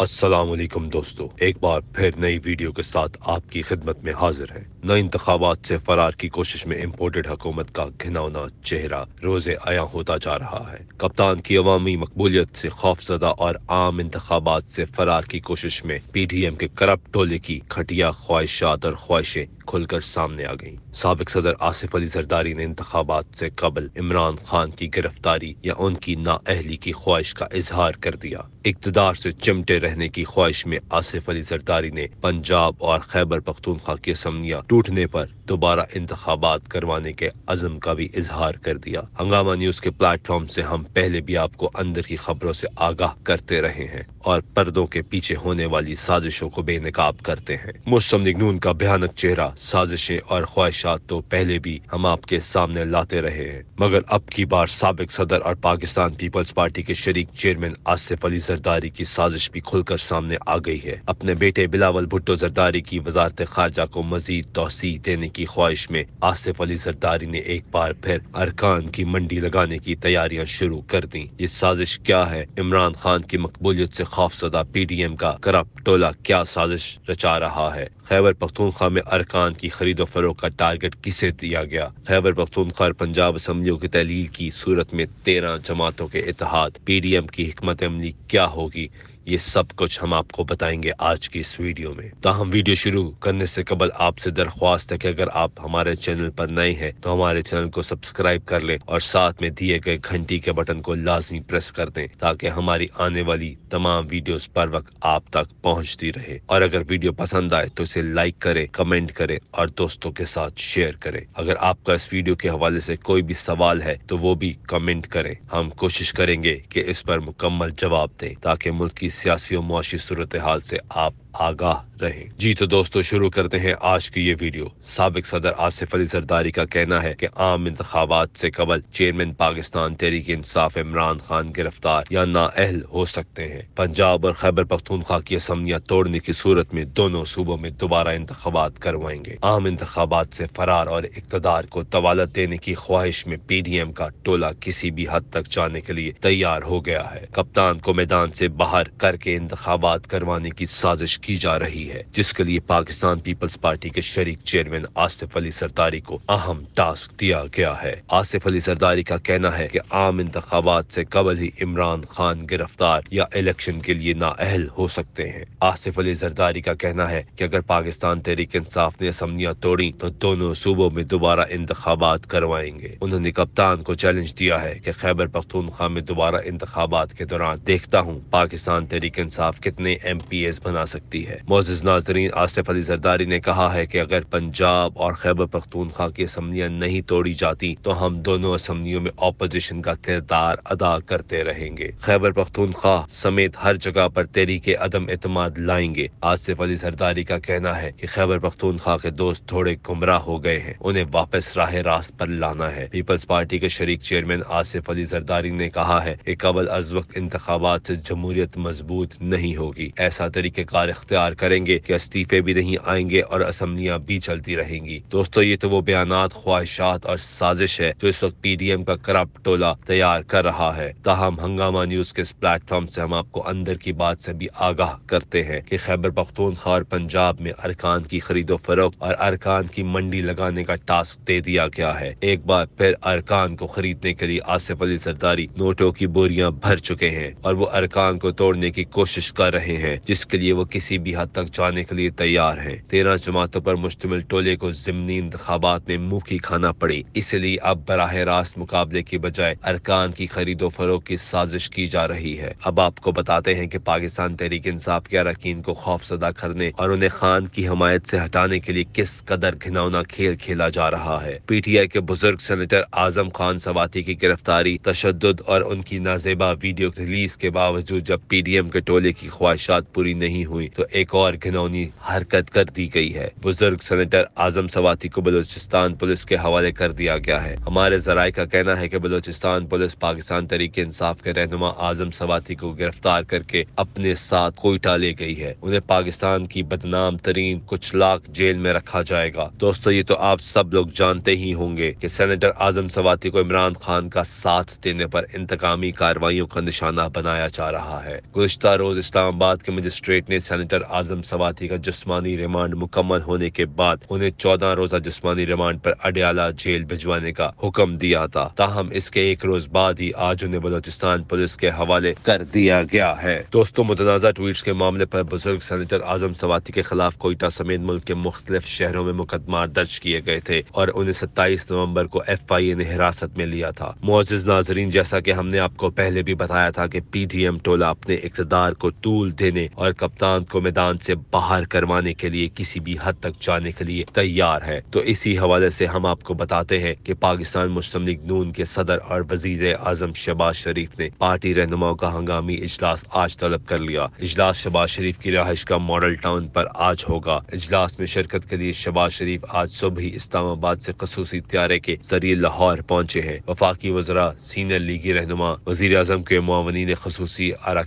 असलम दोस्तों एक बार फिर नई वीडियो के साथ आपकी खिदमत में हाजिर है नए इंतबात से फरार की कोशिश में इम्पोर्टेड हुकूमत का घिनौना चेहरा रोजे आया होता जा रहा है कप्तान की अवामी मकबूलियत से खौफजदा और आम इंतबात से फरार की कोशिश में पी डी एम के करप्ट टोले की घटिया ख्वाहिशात और ख्वाहिशें खुलकर सामने आ गई सबक सदर आसिफ अली जरदारी ने इंतबात से कबल इमरान खान की गिरफ्तारी या उनकी नाअहली की ख्वाहिश का इजहार कर दिया इकतदार से चिमटे रहने की ख्वाहिश में आसिफ अली जरदारी ने पंजाब और खैबर पख्तूनखा की असमनियाँ टूटने पर दोबारा इंतबात करवाने के अज़म का भी इजहार कर दिया हंगामा न्यूज़ के प्लेटफॉर्म से हम पहले भी आपको अंदर की खबरों से आगाह करते रहे हैं और पर्दों के पीछे होने वाली साजिशों को बेनकाब करते हैं मुस्लिम निगनून का भयानक चेहरा साजिशें और ख्वाहिशात तो पहले भी हम आपके सामने लाते रहे हैं मगर अब की बार सबक सदर और पाकिस्तान पीपल्स पार्टी के शरीक चेयरमैन आसिफ अली जरदारी की साजिश भी खुलकर सामने आ गई है अपने बेटे बिलावल भुट्टो जरदारी की वजारत खारजा को मजीद तोसी देने की ख्वाहिश में आसिफ अली सरदारी ने एक बार फिर अरकान की मंडी लगाने की तैयारियां शुरू कर दी ये साजिश क्या है इमरान खान की मकबूलियत से खौफजदा पी डी एम का करप टोला क्या साजिश रचा रहा है खैबर पख्तूनख्वा में अरकान की खरीदो फरोख का टारगेट किसे दिया गया खैबर पख्तूनख्वा और पंजाब असम्बलियों की तहलील की सूरत में तेरह जमातों के इतिहाद पी डी एम की हमत अमली क्या होगी ये सब कुछ हम आपको बताएंगे आज की इस वीडियो में ताहम वीडियो शुरू करने से कबल आपसे दरख्वास्त है कि अगर आप हमारे चैनल पर नए हैं तो हमारे चैनल को सब्सक्राइब कर लें और साथ में दिए गए घंटी के बटन को लाजमी प्रेस कर दें ताकि हमारी आने वाली तमाम वीडियोस पर वक्त आप तक पहुंचती रहे और अगर वीडियो पसंद आए तो इसे लाइक करें कमेंट करें और दोस्तों के साथ शेयर करें अगर आपका इस वीडियो के हवाले से कोई भी सवाल है तो वो भी कमेंट करें हम कोशिश करेंगे कि इस पर मुकम्मल जवाब दें ताकि मुल्क की सियासी और मुआशी सूरत हाल से आप आगाह रहे जी तो दोस्तों शुरू करते हैं आज की ये वीडियो सबक सदर आसिफ अली सरदारी का कहना है की आम इंतबात से कबल चेयरमैन पाकिस्तान तहरीक इंसाफ इमरान खान गिरफ्तार या नाअहल हो सकते हैं पंजाब और खैबर पख्तूनखा की असम्बलियाँ तोड़ने की सूरत में दोनों सूबों में दोबारा इंतबात करवाएंगे आम इंतबात से फरार और इकतदार को तवालत देने की ख्वाहिश में पी डी एम का टोला किसी भी हद तक जाने के लिए तैयार हो गया है कप्तान को मैदान से बाहर कर करके इंतबात करवाने की साजिश की जा रही है जिसके लिए पाकिस्तान पीपल्स पार्टी के शरीक चेयरमैन आसिफ अली सरदारी को अहम टास्क दिया गया है आसिफ अली सरदारी का कहना है की आम इंतबात से कबल ही इमरान खान गिरफ्तार या इलेक्शन के लिए नाअहल हो सकते हैं आसिफ अली सरदारी का कहना है की अगर पाकिस्तान तहरीक इंसाफ ने असम्बलियाँ तोड़ी तो दोनों सूबों में दोबारा इंतबात करवाएंगे उन्होंने कप्तान को चैलेंज दिया है की खैबर पख्तूनखा में दोबारा इंतबात के दौरान देखता हूँ पाकिस्तान तहरीक इंसाफ कितने एम पी एस बना सकती है मोजिज नाजरीन आसिफ अली जरदारी ने कहा है की अगर पंजाब और खैबर पख्तूनखा की असम्बलियाँ नहीं तोड़ी जाती तो हम दोनों असम्बलियों में अपोजिशन का किरदार अदा करते रहेंगे खैबर पख्तूनखा समेत हर जगह पर तहरीक अदम एतम लाएंगे आसिफ अली जरदारी का कहना है की खैबर पख्तूनखा के दोस्त थोड़े गुमराह हो गए हैं उन्हें वापस राह रास्त पर लाना है पीपल्स पार्टी के शरीक चेयरमैन आसिफ अली जरदारी ने कहा है की कबल अज वक्त इंतबात ऐसी जमहूरियत मजबूत मजबूत नहीं होगी ऐसा तरीक़ेकार इख्तियार करेंगे कि इस्तीफे भी नहीं आएंगे और असम्बलियाँ भी चलती रहेंगी दोस्तों ये तो वो बयान ख्वाहिशात और साजिश है जो इस वक्त पी डी एम का करप्ट टोला तैयार कर रहा है ताहम हंगामा न्यूज़ के इस प्लेटफॉर्म से हम आपको अंदर की बात से भी आगाह करते हैं कि खैबर पख्तूनख्वा और पंजाब में अरकान की खरीदो फरोख्त और अरकान की मंडी लगाने का टास्क दे दिया गया है एक बार फिर अरकान को खरीदने के लिए आसिफ अली सरदारी नोटों की बोरियां भर चुके हैं और वो अरकान को तोड़ने करने की कोशिश कर रहे हैं जिसके लिए वो किसी भी हद तक जाने के लिए तैयार है तेरह जमातों पर मुश्तमिल टोले को जमनी इंतबात में मुँह की खाना पड़ी इसलिए अब बरह रास्त मुकाबले की बजाय अरकान की खरीदो फरोख की साजिश की जा रही है अब आपको बताते हैं की पाकिस्तान तहरीक इंसाफ के अरकान को सदा करने और उन्हें खान की हमायत से हटाने के लिए किस कदर घिनौना खेल खेला जा रहा है पी टी आई के बुजुर्ग सेनेटर आजम खान सवाती की गिरफ्तारी तशद और उनकी नाजेबा वीडियो रिलीज के बावजूद जब पी डी के कटोले की ख्वाहिशात पूरी नहीं हुई तो एक और घिनौनी हरकत कर दी गई है बुजुर्ग सेनेटर आजम सवाती को बलोचिस्तान पुलिस के हवाले कर दिया गया है हमारे जराये का कहना है की बलोचिस्तान पुलिस पाकिस्तान तरीके इंसाफ के रहनुमा आजम सवाती को गिरफ्तार करके अपने साथ कोयटा ले गई है उन्हें पाकिस्तान की बदनाम तरीन कुछ लाख जेल में रखा जाएगा दोस्तों ये तो आप सब लोग जानते ही होंगे की सेनेटर आजम सवाती को इमरान खान का साथ देने पर इंतकामी कार्रवाई का निशाना बनाया जा रहा है गुजशत रोज़ इस्लामाबाद के मजिस्ट्रेट ने सैनिटर आजम सवाती का जिसमानी रिमांड मुकम्मल होने के बाद उन्हें चौदह रोज़ा जिसमानी रिमांड पर अडयाला जेल भिजवाने का हुक्म दिया था ताहम इसके एक रोज़ बाद ही आज उन्हें बलोचिस्तान पुलिस के हवाले कर दिया गया है दोस्तों मुतनाज़ा ट्वीट के मामले पर बुजुर्ग सैनिटर आजम सवाती के खिलाफ कोयटा समेत मुल्क के मुख्तलिफ शहरों में मुकदमा दर्ज किए गए थे और उन्हें सत्ताईस नवम्बर को एफ आई ए ने हिरासत में लिया था मोजिज नाजरीन जैसा की हमने आपको पहले भी बताया था की पी डी एम टोला अपने एक इकतदार को तूल देने और कप्तान को मैदान से बाहर करवाने के लिए किसी भी हद तक जाने के लिए तैयार है तो इसी हवाले से हम आपको बताते हैं कि पाकिस्तान मुस्लिम लीग नून के सदर और वजीर आजम शहबाज शरीफ ने पार्टी रहनुमाओं का हंगामी इजलास आज तलब कर लिया इजलास शहबाज शरीफ की रिहाइश का मॉडल टाउन पर आज होगा इजलास में शिरकत के लिए शहबाज शरीफ आज सुबह इस्लामाबाद से खसूसी त्यारे के जरिए लाहौर पहुँचे हैं वफाकी वजरा सीनियर लीगी रहनुमा वजीर अजम के मावनी खसूसी अरकान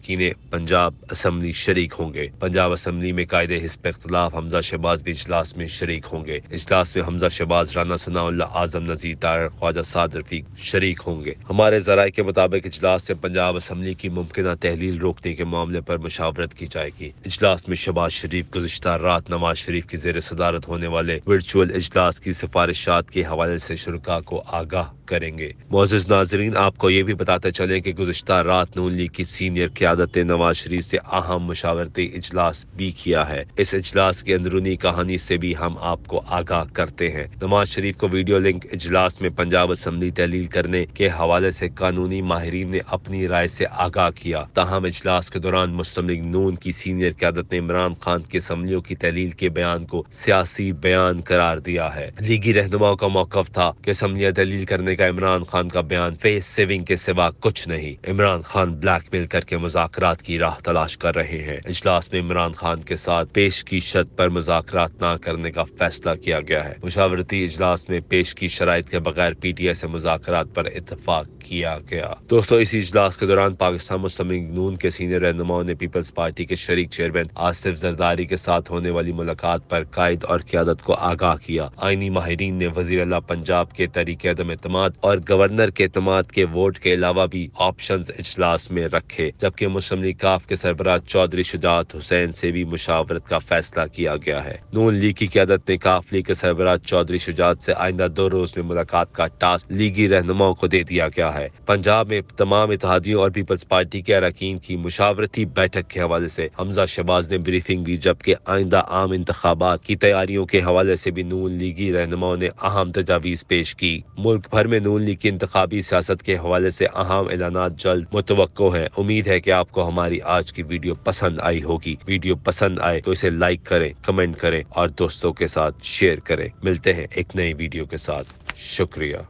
पंजाब असम्बली शरीक होंगे पंजाब असम्बली में कायदे हिस्प इख्तलाफ हमजा शहबाज भी इजलास में शरीक होंगे इजलास में हमजा शहबाज राना सना आजम नजीर तार ख्वाजा साद रफीक शरीक होंगे हमारे जराये के मुताबिक इजलास से पंजाब असम्बली की मुमकिन तहलील रोकने के मामले पर मशावरत की जाएगी इजलास में शहबाज शरीफ गुजशत रात नवाज शरीफ की जेर सदारत होने वाले वर्चुअल इजलास की सिफारिशात के हवाले से शुरा को आगाह करेंगे मोज नाजरीन आपको ये भी बताते चले की गुजशत रात नून लीग की सीनियर क्यादत नवाज शरीफ से अहम मुशावरती इजलास भी किया है इस इजलास की अंदरूनी कहानी से भी हम आपको आगाह करते हैं नवाज शरीफ को वीडियो लिंक इजलास में पंजाब असम्बली तहलील करने के हवाले से कानूनी माहरीन ने अपनी राय से आगाह किया ताहम इजलास के दौरान मुस्लिम लीग नून की सीनियर क्यादत ने इमरान खान के असम्बलियों की तहलील के बयान को सियासी बयान करार दिया है लीगी रहनुमाओं का मौकफ था कि असम्बलियाँ तहलील करने का इमरान खान का बयान फेस सेविंग के सिवा कुछ नहीं इमरान खान ब्लैकमेल करके मुजाकर की राह तलाश कर रहे हैं इजलास में इमरान खान के साथ पेश की शर्त पर मुजाकर न करने का फैसला किया गया है मुशावरती इजलास में पेश की शराब के बगैर पी टी आई से मुजाकर पर इतफाक किया गया दोस्तों इसी इजलास के दौरान पाकिस्तान मुस्लिम नून के सीनियर रहनुमाओं ने पीपल्स पार्टी के शरीक चेयरमैन आसिफ जरदारी के साथ होने वाली मुलाकात पर कायद और क्यादत को आगाह किया आईनी माहरीन ने वजीर अला पंजाब के तरीके अदम एतम और गवर्नर के अतम के वोट के अलावा भी ऑप्शन इजलास में रखे जबकि मुस्लिम असम्बली काफ के सरबरा चौधरी शुजात हुसैन से भी मुशावरत का फैसला किया गया है नून लीग की क्यादत ने काफ लीग के सरबरा चौधरी शुजात से आइंदा दो रोज में मुलाकात का टास्क लीगी रहनुमाओं को दे दिया गया है पंजाब में तमाम इतिहादियों और पीपल्स पार्टी के अरकान की मुशावरती बैठक के हवाले से हमजा शहबाज ने ब्रीफिंग दी जबकि आइंदा आम इंतबात की तैयारियों के हवाले से भी नून लीगी रहनुमाओं ने अहम तजावीज पेश की मुल्क भर में नून लीग की इंतबी सियासत के हवाले से अहम ऐलान जल्द मुतव है उम्मीद है की आपको हमारी आज की वीडियो पसंद आई होगी वीडियो पसंद आए तो इसे लाइक करें कमेंट करें और दोस्तों के साथ शेयर करें मिलते हैं एक नई वीडियो के साथ शुक्रिया